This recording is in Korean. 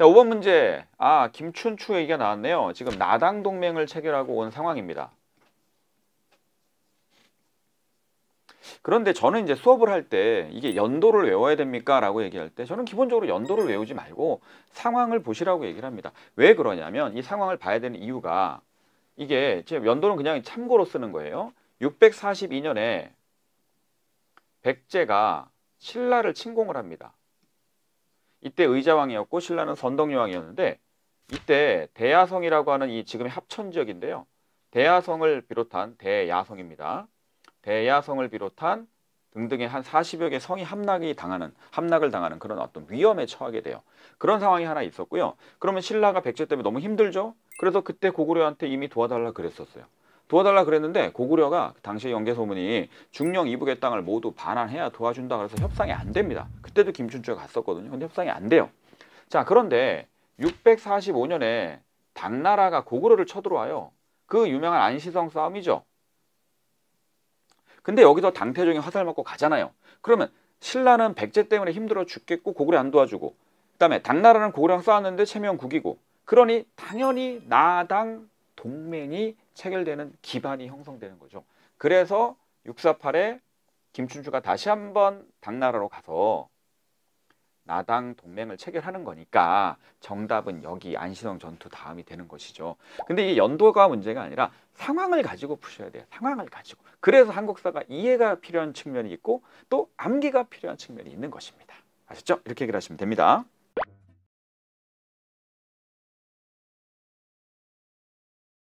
자, 5번 문제. 아, 김춘추 얘기가 나왔네요. 지금 나당 동맹을 체결하고 온 상황입니다. 그런데 저는 이제 수업을 할 때 이게 연도를 외워야 됩니까? 라고 얘기할 때 저는 기본적으로 연도를 외우지 말고 상황을 보시라고 얘기를 합니다. 왜 그러냐면 이 상황을 봐야 되는 이유가 이게 지금 연도는 그냥 참고로 쓰는 거예요. 642년에 백제가 신라를 침공을 합니다. 이때 의자왕이었고 신라는 선덕여왕이었는데 이때 대야성이라고 하는 이 지금의 합천 지역인데요. 대야성을 비롯한 대야성입니다. 대야성을 비롯한 등등의 한 40여 개 성이 함락이 당하는 함락을 당하는 그런 어떤 위험에 처하게 돼요. 그런 상황이 하나 있었고요. 그러면 신라가 백제 때문에 너무 힘들죠. 그래서 그때 고구려한테 이미 도와달라 그랬었어요. 도와달라 그랬는데 고구려가 당시 영계소문이 중령 이북의 땅을 모두 반환해야 도와준다 그래서 협상이 안 됩니다. 그때도 김춘추가 갔었거든요. 근데 협상이 안 돼요. 자 그런데 645년에 당나라가 고구려를 쳐들어와요. 그 유명한 안시성 싸움이죠. 근데 여기서 당태종이 화살 맞고 가잖아요. 그러면 신라는 백제 때문에 힘들어 죽겠고 고구려 안 도와주고 그다음에 당나라는 고구려랑 싸웠는데 체면 국이고 그러니 당연히 나당 동맹이 체결되는 기반이 형성되는 거죠. 그래서 648에 김춘추가 다시 한번 당나라로 가서 나당 동맹을 체결하는 거니까 정답은 여기 안신성 전투 다음이 되는 것이죠. 근데 이 연도가 문제가 아니라 상황을 가지고 푸셔야 돼요. 상황을 가지고. 그래서 한국사가 이해가 필요한 측면이 있고 또 암기가 필요한 측면이 있는 것입니다. 아셨죠? 이렇게 얘기를 하시면 됩니다.